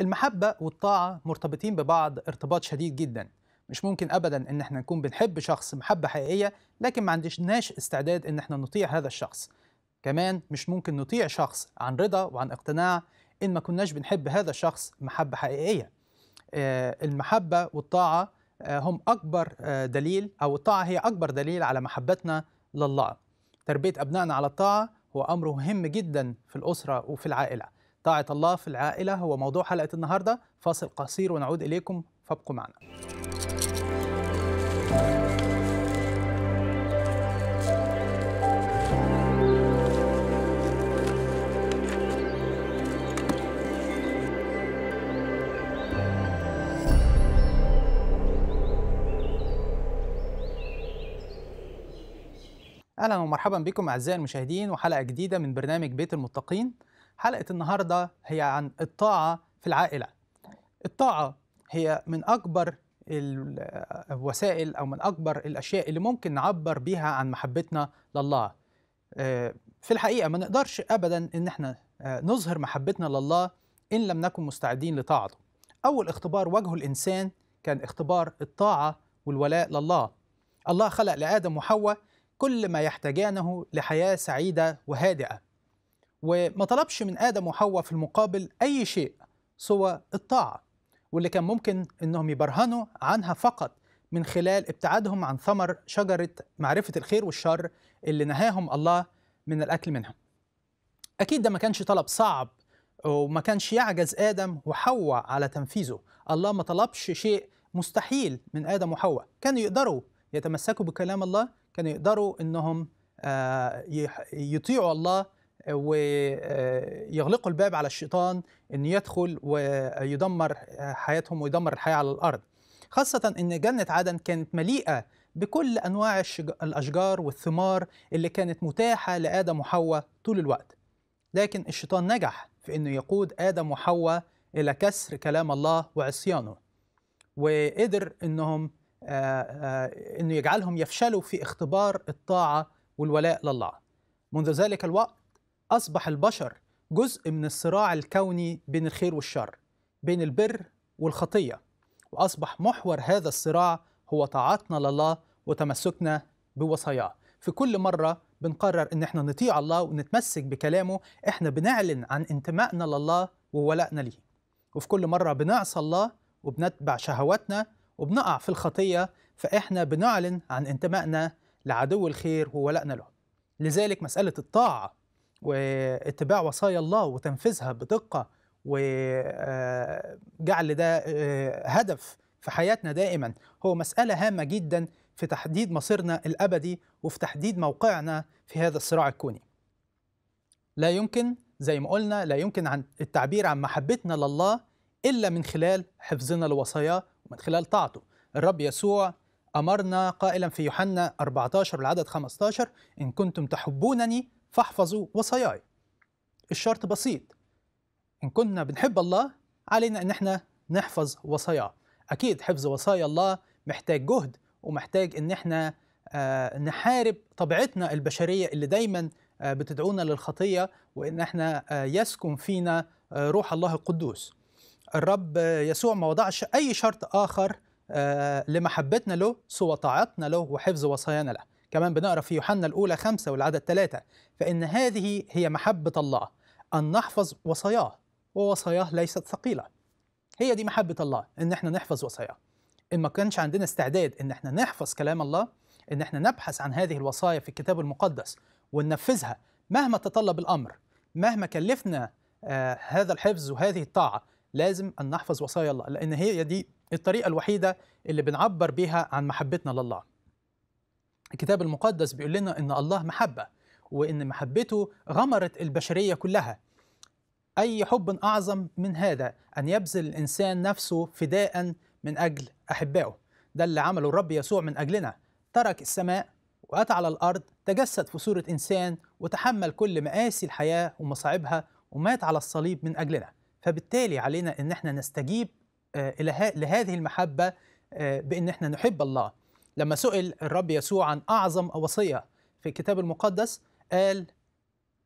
المحبة والطاعة مرتبطين ببعض ارتباط شديد جدا مش ممكن ابدا ان احنا نكون بنحب شخص محبة حقيقية لكن ما عندناش استعداد ان احنا نطيع هذا الشخص كمان مش ممكن نطيع شخص عن رضا وعن اقتناع ان ما كناش بنحب هذا الشخص محبة حقيقية آه، المحبة والطاعة آه، هم أكبر آه، دليل أو الطاعة هي أكبر دليل على محبتنا لله تربية أبنائنا على الطاعة هو أمر مهم جدا في الأسرة وفي العائلة طاعة الله في العائلة هو موضوع حلقة النهاردة فاصل قصير ونعود إليكم فابقوا معنا اهلا ومرحبا بكم اعزائي المشاهدين وحلقه جديده من برنامج بيت المتقين حلقة النهاردة هي عن الطاعة في العائلة الطاعة هي من أكبر الوسائل أو من أكبر الأشياء اللي ممكن نعبر بيها عن محبتنا لله آه، في الحقيقة ما نقدرش أبدا إن احنا آه، نظهر محبتنا لله إن لم نكن مستعدين لطاعته أول اختبار وجهه الإنسان كان اختبار الطاعة والولاء لله الله خلق لآدم وحواء كل ما يحتاجانه لحياة سعيدة وهادئة وما طلبش من آدم وحواء في المقابل أي شيء سوى الطاعة واللي كان ممكن أنهم يبرهنوا عنها فقط من خلال ابتعادهم عن ثمر شجرة معرفة الخير والشر اللي نهاهم الله من الأكل منها أكيد ده ما كانش طلب صعب وما كانش يعجز آدم وحواء على تنفيذه الله ما طلبش شيء مستحيل من آدم وحواء كانوا يقدروا يتمسكوا بكلام الله كانوا يقدروا أنهم آه، يطيعوا الله ويغلقوا الباب على الشيطان أن يدخل ويدمر حياتهم ويدمر الحياة على الأرض خاصة أن جنة عدن كانت مليئة بكل أنواع الأشجار والثمار اللي كانت متاحة لآدم وحواء طول الوقت لكن الشيطان نجح في أنه يقود آدم وحواء إلى كسر كلام الله وعصيانه وقدر أنهم آه، آه، أنه يجعلهم يفشلوا في اختبار الطاعة والولاء لله منذ ذلك الوقت أصبح البشر جزء من الصراع الكوني بين الخير والشر بين البر والخطية وأصبح محور هذا الصراع هو طاعتنا لله وتمسكنا بوصاياه في كل مرة بنقرر إن إحنا نطيع الله ونتمسك بكلامه إحنا بنعلن عن انتمائنا لله وولائنا ليه وفي كل مرة بنعصى الله وبنتبع شهواتنا وبنقع في الخطية فإحنا بنعلن عن انتمائنا لعدو الخير وولائنا له لذلك مسألة الطاعة واتباع وصايا الله وتنفيذها بدقة وجعل ده آه، هدف في حياتنا دائما هو مسألة هامة جدا في تحديد مصيرنا الأبدي وفي تحديد موقعنا في هذا الصراع الكوني لا يمكن زي ما قلنا لا يمكن عن التعبير عن محبتنا لله إلا من خلال حفظنا لوصاياه ومن خلال طاعته الرب يسوع أمرنا قائلا في يوحنا 14 العدد 15 إن كنتم تحبونني فاحفظوا وصاياي الشرط بسيط إن كنا بنحب الله علينا إن إحنا نحفظ وصاياه أكيد حفظ وصايا الله محتاج جهد ومحتاج إن إحنا آه، نحارب طبيعتنا البشرية اللي دايما آه، بتدعونا للخطية وإن إحنا آه، يسكن فينا روح الله القدوس الرب يسوع ما وضعش أي شرط آخر لمحبتنا له سوى طاعتنا له وحفظ وصايانا له كمان بنقرا في يوحنا الأولى خمسة والعدد ثلاثة فإن هذه هي محبة الله أن نحفظ وصاياه ووصاياه ليست ثقيلة هي دي محبة الله إن احنا نحفظ وصاياه إن ما كانش عندنا استعداد إن احنا نحفظ كلام الله إن احنا نبحث عن هذه الوصايا في الكتاب المقدس وننفذها مهما تطلب الأمر مهما كلفنا آه هذا الحفظ وهذه الطاعة لازم أن نحفظ وصايا الله لأن هي دي الطريقة الوحيدة اللي بنعبر بيها عن محبتنا لله الكتاب المقدس بيقول لنا ان الله محبه وان محبته غمرت البشريه كلها اي حب اعظم من هذا ان يبذل الانسان نفسه فداء من اجل احبائه ده اللي عمله الرب يسوع من اجلنا ترك السماء واتى على الارض تجسد في صوره انسان وتحمل كل مآسي الحياه ومصاعبها ومات على الصليب من اجلنا فبالتالي علينا ان احنا نستجيب آه، لهذه المحبه آه، بان احنا نحب الله لما سئل الرب يسوع عن أعظم وصية في الكتاب المقدس قال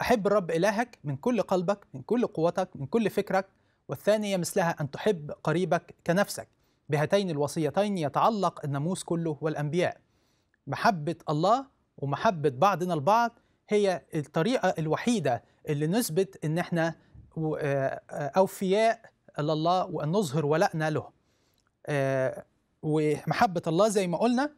أحب الرب إلهك من كل قلبك من كل قوتك من كل فكرك والثانية مثلها أن تحب قريبك كنفسك بهاتين الوصيتين يتعلق الناموس كله والأنبياء محبة الله ومحبة بعضنا البعض هي الطريقة الوحيدة اللي نثبت إن إحنا آه، أوفياء لله وأن نظهر ولائنا له آه، ومحبة الله زي ما قلنا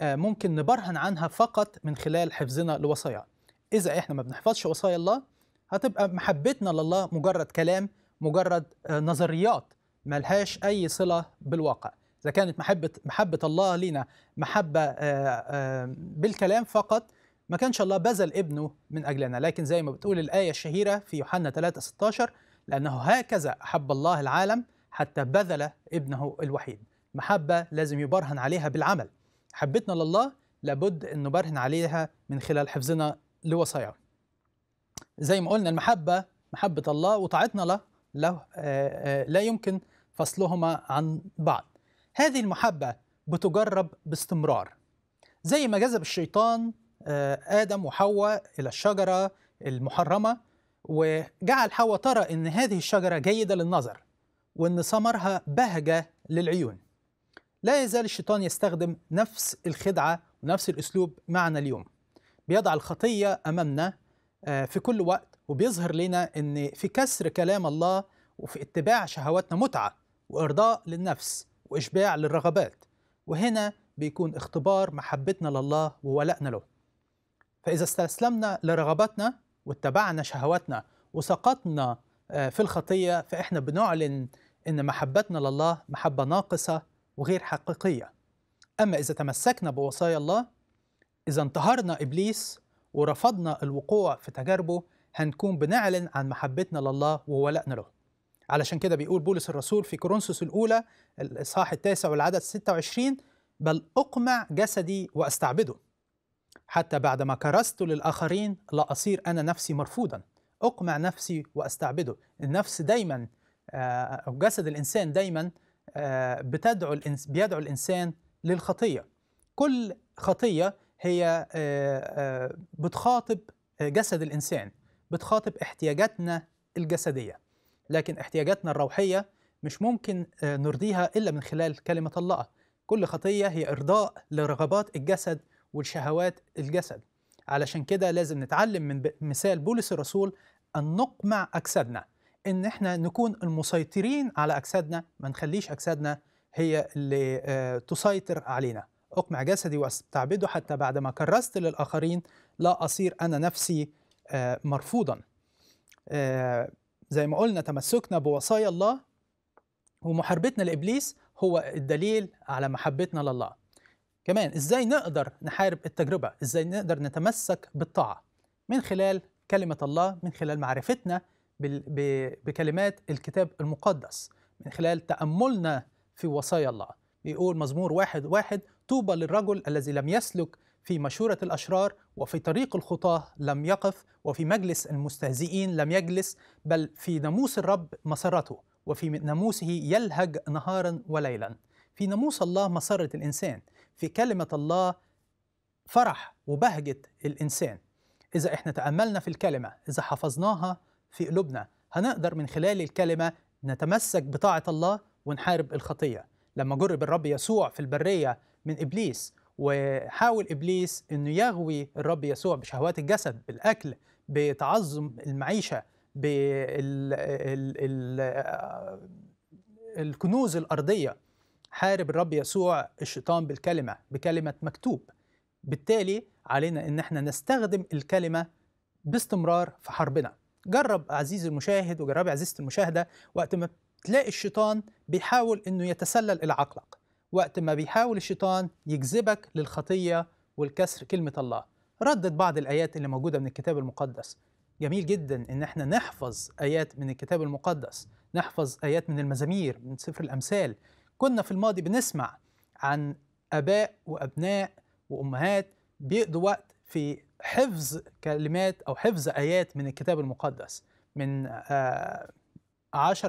آه، ممكن نبرهن عنها فقط من خلال حفظنا لوصاياه إذا إحنا ما بنحفظش وصايا الله هتبقى محبتنا لله مجرد كلام مجرد آه، نظريات ملهاش أي صلة بالواقع إذا كانت محبة محبة الله لينا محبة آه، بالكلام فقط ما كانش الله بذل ابنه من أجلنا لكن زي ما بتقول الآية الشهيرة في يوحنا 3 16 لأنه هكذا أحب الله العالم حتى بذل ابنه الوحيد محبة لازم يبرهن عليها بالعمل حبتنا لله لابد أن نبرهن عليها من خلال حفظنا لوصاياه زي ما قلنا المحبة محبة الله وطاعتنا له لا, آه، آه، لا يمكن فصلهما عن بعض هذه المحبة بتجرب باستمرار زي ما جذب الشيطان آه، آدم وحواء إلى الشجرة المحرمة وجعل حواء ترى أن هذه الشجرة جيدة للنظر وأن ثمرها بهجة للعيون لا يزال الشيطان يستخدم نفس الخدعة ونفس الأسلوب معنا اليوم بيضع الخطية أمامنا آه، في كل وقت وبيظهر لنا أن في كسر كلام الله وفي اتباع شهواتنا متعة وإرضاء للنفس وإشباع للرغبات وهنا بيكون اختبار محبتنا لله وولائنا له فإذا استسلمنا لرغباتنا واتبعنا شهواتنا وسقطنا آه، في الخطية فإحنا بنعلن أن محبتنا لله محبة ناقصة وغير حقيقيه اما اذا تمسكنا بوصايا الله اذا انتهرنا ابليس ورفضنا الوقوع في تجاربه هنكون بنعلن عن محبتنا لله وولائنا له علشان كده بيقول بولس الرسول في كورنثوس الاولى الاصحاح التاسع والعدد 26 بل اقمع جسدي واستعبده حتى بعد ما كرست للاخرين لا اصير انا نفسي مرفوضا اقمع نفسي واستعبده النفس دايما آه، او جسد الانسان دايما آه، بتدعو الإنس بيدعو الإنسان للخطية كل خطية هي آه، آه، بتخاطب جسد الإنسان بتخاطب احتياجاتنا الجسدية لكن احتياجاتنا الروحية مش ممكن نرضيها إلا من خلال كلمة الله كل خطية هي إرضاء لرغبات الجسد والشهوات الجسد علشان كده لازم نتعلم من مثال بولس الرسول أن نقمع أجسادنا ان احنا نكون المسيطرين على اجسادنا ما نخليش اجسادنا هي اللي آه، تسيطر علينا اقمع جسدي واستعبده حتى بعد ما كرست للاخرين لا اصير انا نفسي آه، مرفوضا آه، زي ما قلنا تمسكنا بوصايا الله ومحاربتنا لابليس هو الدليل على محبتنا لله كمان ازاي نقدر نحارب التجربه ازاي نقدر نتمسك بالطاعه من خلال كلمه الله من خلال معرفتنا بكلمات الكتاب المقدس من خلال تأملنا في وصايا الله بيقول مزمور واحد واحد طوبى للرجل الذي لم يسلك في مشورة الأشرار وفي طريق الخطاة لم يقف وفي مجلس المستهزئين لم يجلس بل في ناموس الرب مسرته وفي ناموسه يلهج نهارا وليلا في ناموس الله مسرة الإنسان في كلمة الله فرح وبهجة الإنسان إذا إحنا تأملنا في الكلمة إذا حفظناها في قلوبنا هنقدر من خلال الكلمة نتمسك بطاعة الله ونحارب الخطية لما جرب الرب يسوع في البرية من إبليس وحاول إبليس أنه يغوي الرب يسوع بشهوات الجسد بالأكل بتعظم المعيشة بالكنوز الكنوز الأرضية حارب الرب يسوع الشيطان بالكلمة بكلمة مكتوب بالتالي علينا أن احنا نستخدم الكلمة باستمرار في حربنا جرب عزيزي المشاهد وجربي عزيزتي المشاهدة وقت ما تلاقي الشيطان بيحاول انه يتسلل الى عقلك وقت ما بيحاول الشيطان يجذبك للخطية والكسر كلمة الله ردت بعض الآيات اللي موجودة من الكتاب المقدس جميل جدا ان احنا نحفظ آيات من الكتاب المقدس نحفظ آيات من المزامير من سفر الأمثال كنا في الماضي بنسمع عن آباء وأبناء وأمهات بيقضوا وقت في حفظ كلمات أو حفظ آيات من الكتاب المقدس من 10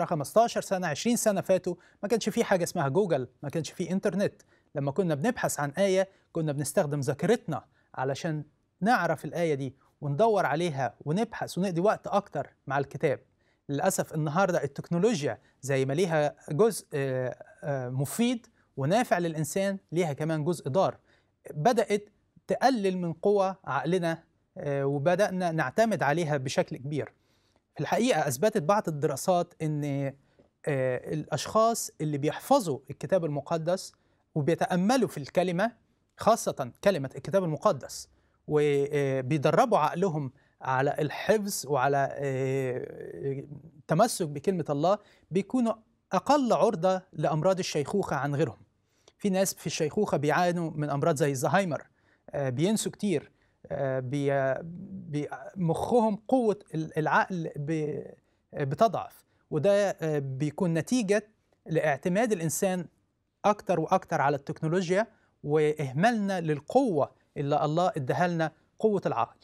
آه، 15 سنة 20 سنة فاتوا ما كانش في حاجة اسمها جوجل ما كانش في إنترنت لما كنا بنبحث عن آية كنا بنستخدم ذاكرتنا علشان نعرف الآية دي وندور عليها ونبحث ونقضي وقت أكتر مع الكتاب للأسف النهاردة التكنولوجيا زي ما ليها جزء آه، آه، مفيد ونافع للإنسان ليها كمان جزء ضار بدأت تقلل من قوى عقلنا آه، وبدأنا نعتمد عليها بشكل كبير في الحقيقة أثبتت بعض الدراسات أن آه، الأشخاص اللي بيحفظوا الكتاب المقدس وبيتأملوا في الكلمة خاصة كلمة الكتاب المقدس وبيدربوا آه، عقلهم على الحفظ وعلى التمسك بكلمة الله بيكونوا أقل عرضة لأمراض الشيخوخة عن غيرهم في ناس في الشيخوخة بيعانوا من أمراض زي الزهايمر آه، بينسوا كتير آه، مخهم قوة العقل بتضعف وده آه، بيكون نتيجة لاعتماد الإنسان أكتر وأكتر على التكنولوجيا وإهمالنا للقوة اللي الله ادهلنا قوة العقل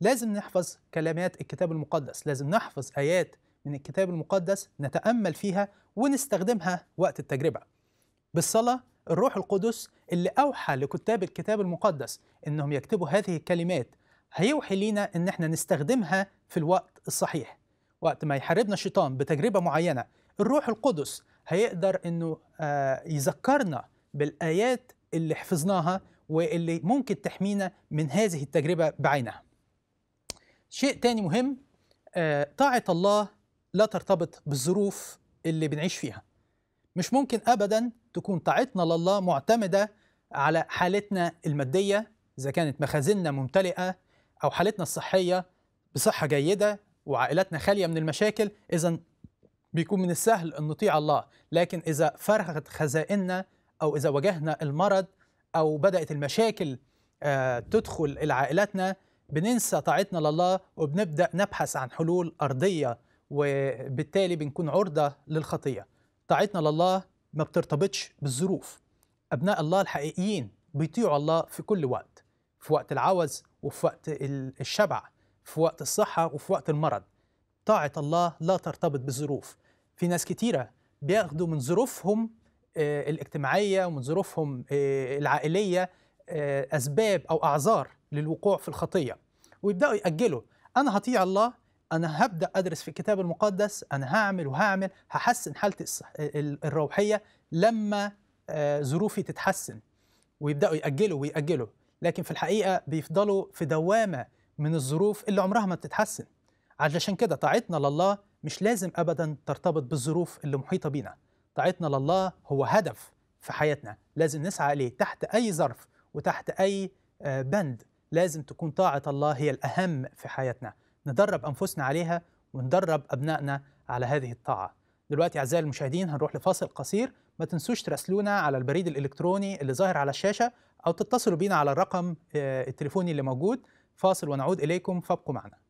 لازم نحفظ كلمات الكتاب المقدس لازم نحفظ آيات من الكتاب المقدس نتأمل فيها ونستخدمها وقت التجربة بالصلاة الروح القدس اللي أوحى لكتاب الكتاب المقدس إنهم يكتبوا هذه الكلمات هيوحي لينا إن إحنا نستخدمها في الوقت الصحيح وقت ما يحاربنا الشيطان بتجربة معينة الروح القدس هيقدر إنه آه، يذكرنا بالآيات اللي حفظناها واللي ممكن تحمينا من هذه التجربة بعينها شيء تاني مهم آه، طاعة الله لا ترتبط بالظروف اللي بنعيش فيها مش ممكن أبدا تكون طاعتنا لله معتمدة على حالتنا المادية إذا كانت مخازننا ممتلئة أو حالتنا الصحية بصحة جيدة وعائلتنا خالية من المشاكل إذا بيكون من السهل أن نطيع الله لكن إذا فرغت خزائننا أو إذا واجهنا المرض أو بدأت المشاكل آه، تدخل إلى عائلاتنا بننسى طاعتنا لله وبنبدأ نبحث عن حلول أرضية وبالتالي بنكون عرضة للخطية طاعتنا لله ما بترتبطش بالظروف أبناء الله الحقيقيين بيطيعوا الله في كل وقت في وقت العوز وفي وقت الشبع في وقت الصحة وفي وقت المرض طاعة الله لا ترتبط بالظروف في ناس كتيرة بياخدوا من ظروفهم آه، الاجتماعية ومن ظروفهم آه، العائلية آه، أسباب أو أعذار للوقوع في الخطية ويبدأوا يأجلوا أنا هطيع الله انا هبدا ادرس في الكتاب المقدس انا هعمل وهعمل هحسن حالتي الروحيه لما آه، ظروفي تتحسن ويبداوا ياجلوا وياجلوا لكن في الحقيقه بيفضلوا في دوامه من الظروف اللي عمرها ما بتتحسن علشان كده طاعتنا لله مش لازم ابدا ترتبط بالظروف اللي محيطه بينا طاعتنا لله هو هدف في حياتنا لازم نسعى اليه تحت اي ظرف وتحت اي آه، بند لازم تكون طاعه الله هي الاهم في حياتنا ندرب أنفسنا عليها وندرب أبنائنا على هذه الطاعة دلوقتي أعزائي المشاهدين هنروح لفاصل قصير ما تنسوش تراسلونا على البريد الإلكتروني اللي ظاهر على الشاشة أو تتصلوا بينا على الرقم آه، التليفوني اللي موجود فاصل ونعود إليكم فابقوا معنا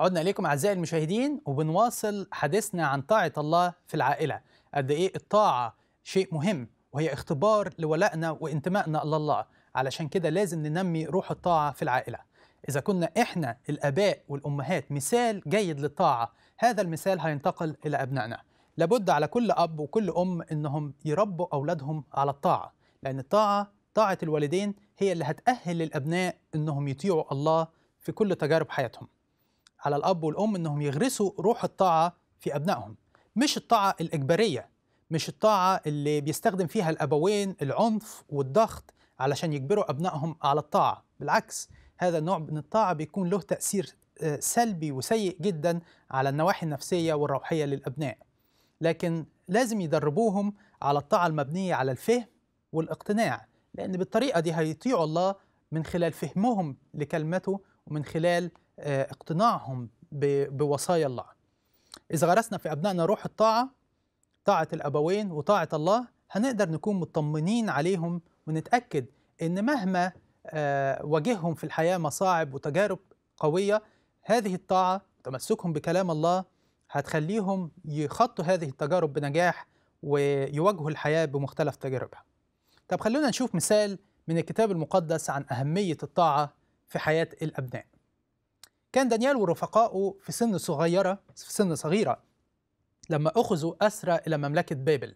عدنا إليكم أعزائي المشاهدين وبنواصل حديثنا عن طاعة الله في العائلة قد إيه الطاعة شيء مهم وهي اختبار لولائنا وانتمائنا لله علشان كده لازم ننمي روح الطاعة في العائلة إذا كنا إحنا الآباء والأمهات مثال جيد للطاعة هذا المثال هينتقل إلى أبنائنا لابد على كل أب وكل أم إنهم يربوا أولادهم على الطاعة لأن الطاعة طاعة الوالدين هي اللي هتأهل الأبناء إنهم يطيعوا الله في كل تجارب حياتهم على الاب والام انهم يغرسوا روح الطاعه في ابنائهم مش الطاعه الاجباريه مش الطاعه اللي بيستخدم فيها الابوين العنف والضغط علشان يجبروا ابنائهم على الطاعه بالعكس هذا النوع من الطاعه بيكون له تاثير آه، سلبي وسيء جدا على النواحي النفسيه والروحيه للابناء لكن لازم يدربوهم على الطاعه المبنيه على الفهم والاقتناع لان بالطريقه دي هيطيعوا الله من خلال فهمهم لكلمته ومن خلال آه، اقتناعهم بوصايا الله إذا غرسنا في أبنائنا روح الطاعة طاعة الأبوين وطاعة الله هنقدر نكون مطمنين عليهم ونتأكد إن مهما آه، واجههم في الحياة مصاعب وتجارب قوية هذه الطاعة تمسكهم بكلام الله هتخليهم يخطوا هذه التجارب بنجاح ويواجهوا الحياة بمختلف تجاربها طب خلونا نشوف مثال من الكتاب المقدس عن أهمية الطاعة في حياة الأبناء كان دانيال ورفقائه في سن صغيرة في سن صغيرة لما أخذوا أسرى إلى مملكة بابل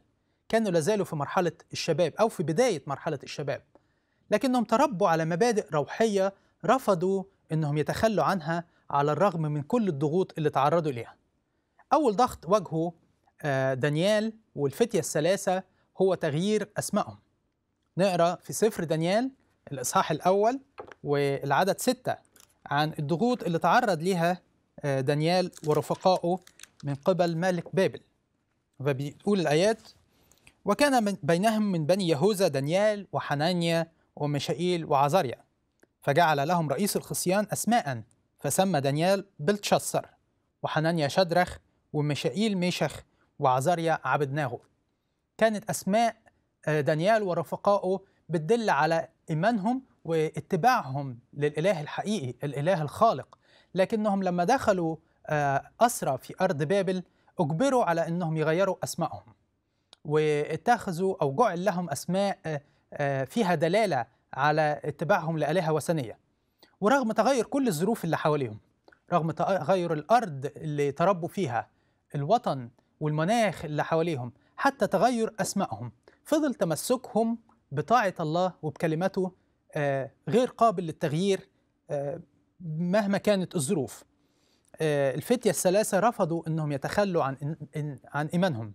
كانوا لازالوا في مرحلة الشباب أو في بداية مرحلة الشباب لكنهم تربوا على مبادئ روحية رفضوا أنهم يتخلوا عنها على الرغم من كل الضغوط اللي تعرضوا إليها أول ضغط واجهه آه، دانيال والفتية الثلاثة هو تغيير أسمائهم نقرأ في سفر دانيال الإصحاح الأول والعدد ستة عن الضغوط اللي تعرض لها آه، دانيال ورفقائه من قبل ملك بابل فبيقول الآيات وكان من بينهم من بني يهوذا دانيال وحنانيا ومشائيل وعزاريا فجعل لهم رئيس الخصيان أسماء فسمى دانيال بلتشسر وحنانيا شدرخ ومشائيل ميشخ عبد عبدناغو كانت أسماء آه، دانيال ورفقائه بتدل على إيمانهم واتباعهم للاله الحقيقي الاله الخالق لكنهم لما دخلوا آه، اسرى في ارض بابل اجبروا على انهم يغيروا اسمائهم واتخذوا او جعل لهم اسماء آه، آه، فيها دلاله على اتباعهم لالهه وثنيه ورغم تغير كل الظروف اللي حواليهم رغم تغير الارض اللي تربوا فيها الوطن والمناخ اللي حواليهم حتى تغير اسمائهم فضل تمسكهم بطاعه الله وبكلمته آه، غير قابل للتغيير آه، مهما كانت الظروف آه، الفتية الثلاثة رفضوا أنهم يتخلوا عن, عن إيمانهم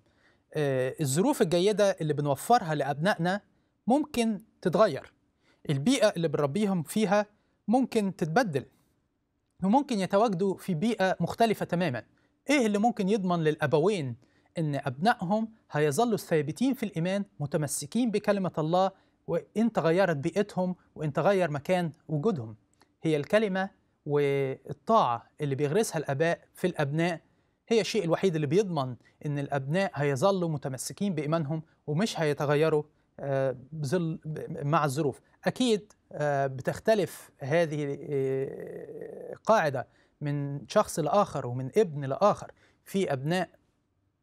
الظروف الجيدة اللي بنوفرها لأبنائنا ممكن تتغير البيئة اللي بنربيهم فيها ممكن تتبدل وممكن يتواجدوا في بيئة مختلفة تماما إيه اللي ممكن يضمن للأبوين أن أبنائهم هيظلوا ثابتين في الإيمان متمسكين بكلمة الله وإن تغيرت بيئتهم وإن تغير مكان وجودهم هي الكلمة والطاعة اللي بيغرسها الآباء في الأبناء هي الشيء الوحيد اللي بيضمن إن الأبناء هيظلوا متمسكين بإيمانهم ومش هيتغيروا آه، بظل مع الظروف أكيد آه، بتختلف هذه القاعدة آه، من شخص لآخر ومن ابن لآخر في أبناء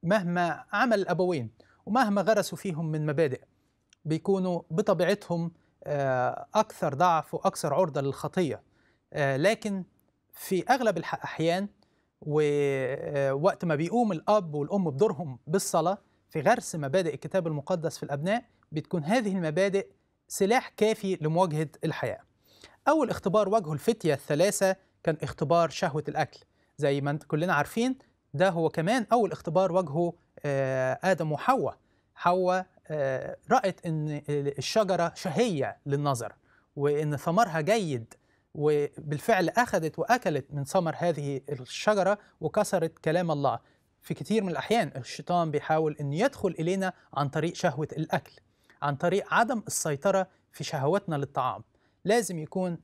مهما عمل الأبوين ومهما غرسوا فيهم من مبادئ بيكونوا بطبيعتهم آه، أكثر ضعف وأكثر عرضة للخطية آه، لكن في أغلب الأحيان ووقت آه، ما بيقوم الأب والأم بدورهم بالصلاة في غرس مبادئ الكتاب المقدس في الأبناء بتكون هذه المبادئ سلاح كافي لمواجهة الحياة أول اختبار واجهه الفتية الثلاثة كان اختبار شهوة الأكل زي ما كلنا عارفين ده هو كمان أول اختبار واجهه آدم وحواء حواء آه، رأت أن الشجرة شهية للنظر وأن ثمرها جيد وبالفعل أخذت وأكلت من ثمر هذه الشجرة وكسرت كلام الله في كثير من الأحيان الشيطان بيحاول أن يدخل إلينا عن طريق شهوة الأكل عن طريق عدم السيطرة في شهواتنا للطعام لازم يكون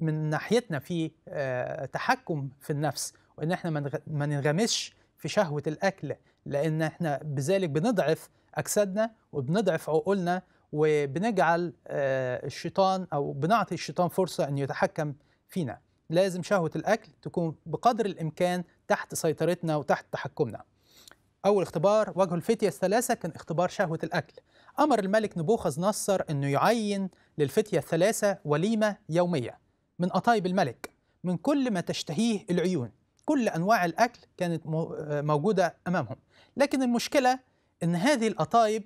من ناحيتنا في آه، تحكم في النفس وان احنا ما ننغمسش في شهوه الاكل لان احنا بذلك بنضعف اجسادنا وبنضعف عقولنا وبنجعل آه، الشيطان او بنعطي الشيطان فرصه ان يتحكم فينا لازم شهوه الاكل تكون بقدر الامكان تحت سيطرتنا وتحت تحكمنا اول اختبار واجهه الفتيه الثلاثه كان اختبار شهوه الاكل امر الملك نبوخذ نصر انه يعين للفتيه الثلاثه وليمه يوميه من اطايب الملك من كل ما تشتهيه العيون كل انواع الاكل كانت آه، موجوده امامهم لكن المشكله ان هذه القطايب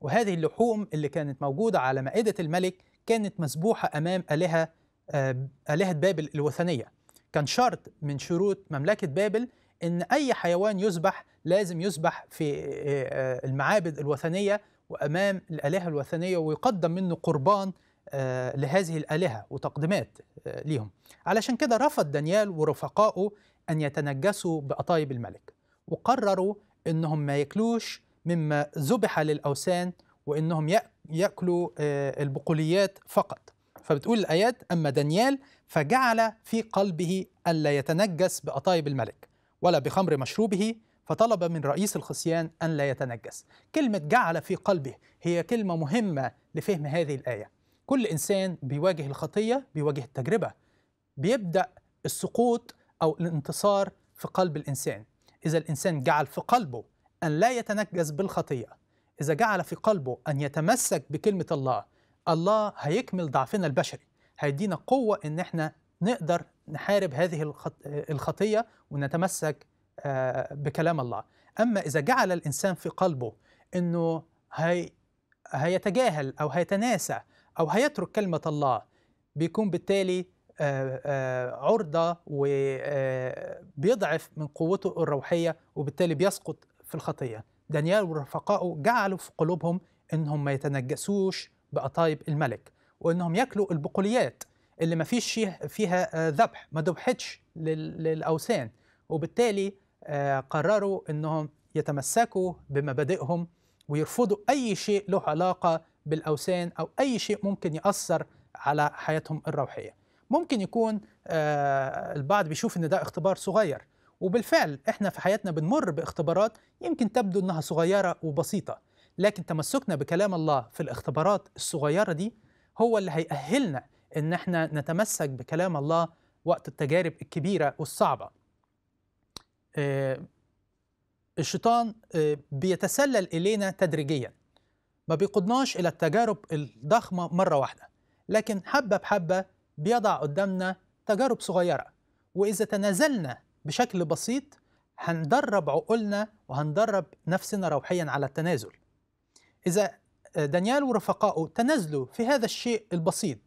وهذه اللحوم اللي كانت موجوده على مائده الملك كانت مسبوحه امام الهه آه، الهه بابل الوثنيه كان شرط من شروط مملكه بابل ان اي حيوان يذبح لازم يذبح في آه، المعابد الوثنيه وامام الالهه الوثنيه ويقدم منه قربان آه، لهذه الالهه وتقديمات ليهم علشان كده رفض دانيال ورفقائه ان يتنجسوا باطايب الملك وقرروا انهم ما ياكلوش مما ذبح للأوثان وإنهم يأكلوا آه، البقوليات فقط فبتقول الآيات أما دانيال فجعل في قلبه ألا يتنجس بأطايب الملك ولا بخمر مشروبه فطلب من رئيس الخصيان أن لا يتنجس كلمة جعل في قلبه هي كلمة مهمة لفهم هذه الآية كل إنسان بيواجه الخطية بيواجه التجربة بيبدأ السقوط أو الانتصار في قلب الإنسان إذا الإنسان جعل في قلبه أن لا يتنجس بالخطية إذا جعل في قلبه أن يتمسك بكلمة الله الله هيكمل ضعفنا البشري هيدينا قوة إن إحنا نقدر نحارب هذه الخطية ونتمسك آه، بكلام الله أما إذا جعل الإنسان في قلبه أنه هي هيتجاهل أو هيتناسى أو هيترك كلمة الله بيكون بالتالي آه، آه، عرضة وبيضعف من قوته الروحية وبالتالي بيسقط في الخطية دانيال ورفقائه جعلوا في قلوبهم أنهم ما يتنجسوش بقطايب الملك وأنهم يأكلوا البقوليات اللي ما فيش فيها آه، ذبح ما ذبحتش للأوثان وبالتالي آه، قرروا أنهم يتمسكوا بمبادئهم ويرفضوا أي شيء له علاقة بالأوثان أو أي شيء ممكن يأثر على حياتهم الروحية ممكن يكون آه، البعض بيشوف أن ده اختبار صغير وبالفعل احنا في حياتنا بنمر باختبارات يمكن تبدو انها صغيره وبسيطه لكن تمسكنا بكلام الله في الاختبارات الصغيره دي هو اللي هيأهلنا ان احنا نتمسك بكلام الله وقت التجارب الكبيره والصعبه آه، الشيطان آه، بيتسلل الينا تدريجيا ما بيقودناش الى التجارب الضخمه مره واحده لكن حبه بحبه بيضع قدامنا تجارب صغيره واذا تنازلنا بشكل بسيط هندرب عقولنا وهندرب نفسنا روحيا على التنازل إذا آه، دانيال ورفقائه تنازلوا في هذا الشيء البسيط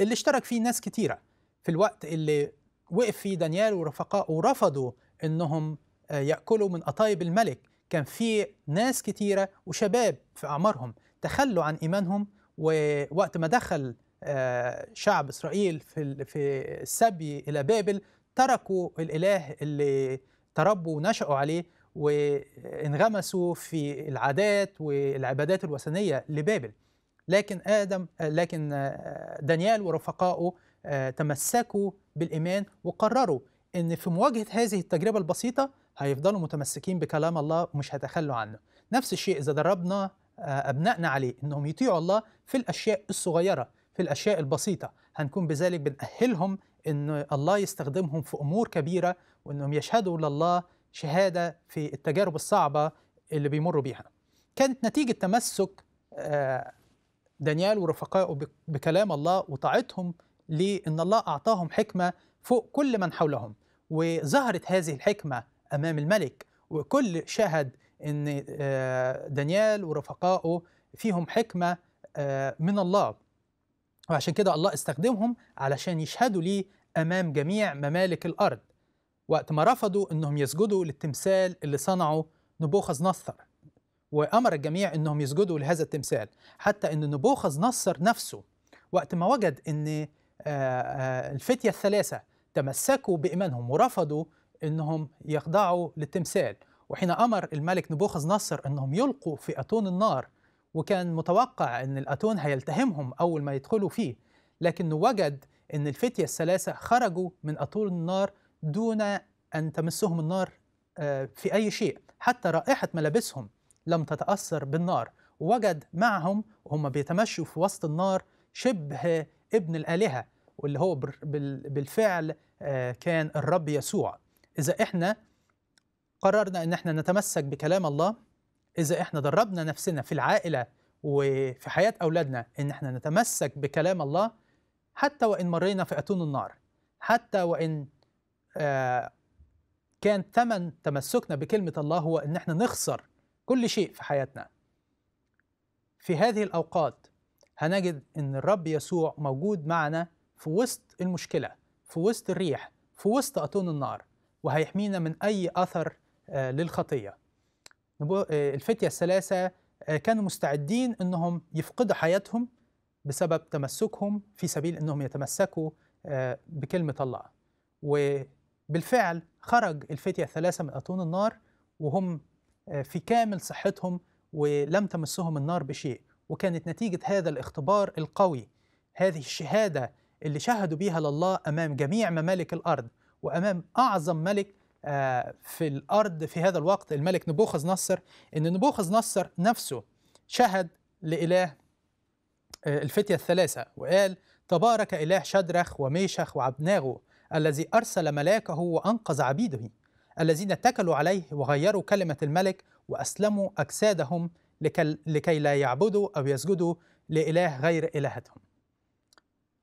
اللي اشترك فيه ناس كتيرة في الوقت اللي وقف فيه دانيال ورفقائه ورفضوا انهم آه، ياكلوا من اطايب الملك كان في ناس كتيرة وشباب في أعمارهم تخلوا عن إيمانهم ووقت ما دخل آه، شعب إسرائيل في السبي إلى بابل تركوا الإله اللي تربوا ونشأوا عليه وانغمسوا في العادات والعبادات الوثنية لبابل لكن آدم لكن دانيال ورفقائه آه، تمسكوا بالإيمان وقرروا أن في مواجهة هذه التجربة البسيطة هيفضلوا متمسكين بكلام الله ومش هيتخلوا عنه نفس الشيء إذا دربنا آه، أبنائنا عليه أنهم يطيعوا الله في الأشياء الصغيرة في الأشياء البسيطة هنكون بذلك بنأهلهم أن الله يستخدمهم في أمور كبيرة وأنهم يشهدوا لله شهادة في التجارب الصعبة اللي بيمروا بيها كانت نتيجة تمسك آه، دانيال ورفقائه بكلام الله وطاعتهم لأن الله أعطاهم حكمة فوق كل من حولهم وظهرت هذه الحكمة أمام الملك وكل شهد أن آه، دانيال ورفقائه فيهم حكمة آه، من الله وعشان كده الله استخدمهم علشان يشهدوا ليه أمام جميع ممالك الأرض وقت ما رفضوا أنهم يسجدوا للتمثال اللي صنعه نبوخذ نصر وأمر الجميع أنهم يسجدوا لهذا التمثال حتى أن نبوخذ نصر نفسه وقت ما وجد أن آه، آه، الفتية الثلاثة تمسكوا بإيمانهم ورفضوا أنهم يخضعوا للتمثال وحين أمر الملك نبوخذ نصر أنهم يلقوا في أتون النار وكان متوقع أن الأتون هيلتهمهم أول ما يدخلوا فيه لكنه وجد أن الفتية الثلاثة خرجوا من أطول النار دون أن تمسهم النار آه، في أي شيء حتى رائحة ملابسهم لم تتأثر بالنار وجد معهم وهم بيتمشوا في وسط النار شبه ابن الآلهة واللي هو بالفعل آه، كان الرب يسوع إذا إحنا قررنا أن احنا نتمسك بكلام الله إذا إحنا دربنا نفسنا في العائلة وفي حياة أولادنا إن إحنا نتمسك بكلام الله حتى وإن مرينا في أتون النار حتى وإن آه كان ثمن تمسكنا بكلمة الله هو إن إحنا نخسر كل شيء في حياتنا في هذه الأوقات هنجد إن الرب يسوع موجود معنا في وسط المشكلة في وسط الريح في وسط أتون النار وهيحمينا من أي أثر آه، للخطية آه، الفتية الثلاثة آه، كانوا مستعدين أنهم يفقدوا حياتهم بسبب تمسكهم في سبيل أنهم يتمسكوا آه، بكلمة الله وبالفعل خرج الفتية الثلاثة من أتون النار وهم في كامل صحتهم ولم تمسهم النار بشيء وكانت نتيجة هذا الاختبار القوي هذه الشهادة اللي شهدوا بيها لله أمام جميع ممالك الأرض وأمام أعظم ملك آه، في الأرض في هذا الوقت الملك نبوخذ نصر أن نبوخذ نصر نفسه شهد لإله آه، الفتية الثلاثة وقال تبارك إله شدرخ وميشخ وعبناغو الذي أرسل ملاكه وأنقذ عبيده الذين اتكلوا عليه وغيروا كلمة الملك وأسلموا أجسادهم لكي لا يعبدوا أو يسجدوا لإله غير إلهتهم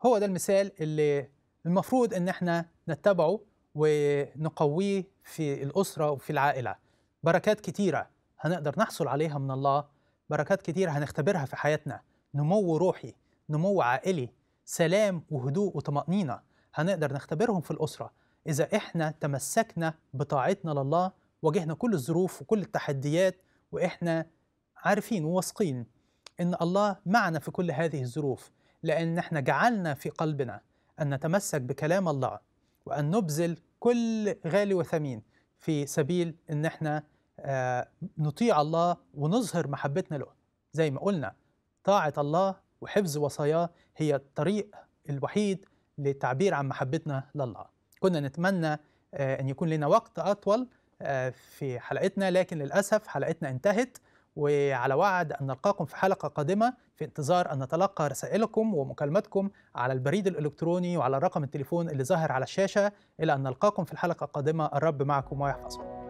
هو ده المثال اللي المفروض ان احنا نتبعه ونقويه في الأسرة وفي العائلة بركات كتيرة هنقدر نحصل عليها من الله بركات كتيرة هنختبرها في حياتنا نمو روحي نمو عائلي سلام وهدوء وطمأنينة هنقدر نختبرهم في الأسرة إذا إحنا تمسكنا بطاعتنا لله واجهنا كل الظروف وكل التحديات وإحنا عارفين وواثقين إن الله معنا في كل هذه الظروف لأن إحنا جعلنا في قلبنا أن نتمسك بكلام الله وأن نبذل كل غالي وثمين في سبيل أن احنا آه، نطيع الله ونظهر محبتنا له زي ما قلنا طاعة الله وحفظ وصاياه هي الطريق الوحيد للتعبير عن محبتنا لله كنا نتمنى آه، أن يكون لنا وقت أطول آه، في حلقتنا لكن للأسف حلقتنا انتهت وعلى وعد أن نلقاكم في حلقة قادمة في انتظار أن نتلقى رسائلكم ومكالماتكم على البريد الإلكتروني وعلى رقم التليفون اللي ظاهر على الشاشة إلى أن نلقاكم في الحلقة القادمة الرب معكم ويحفظكم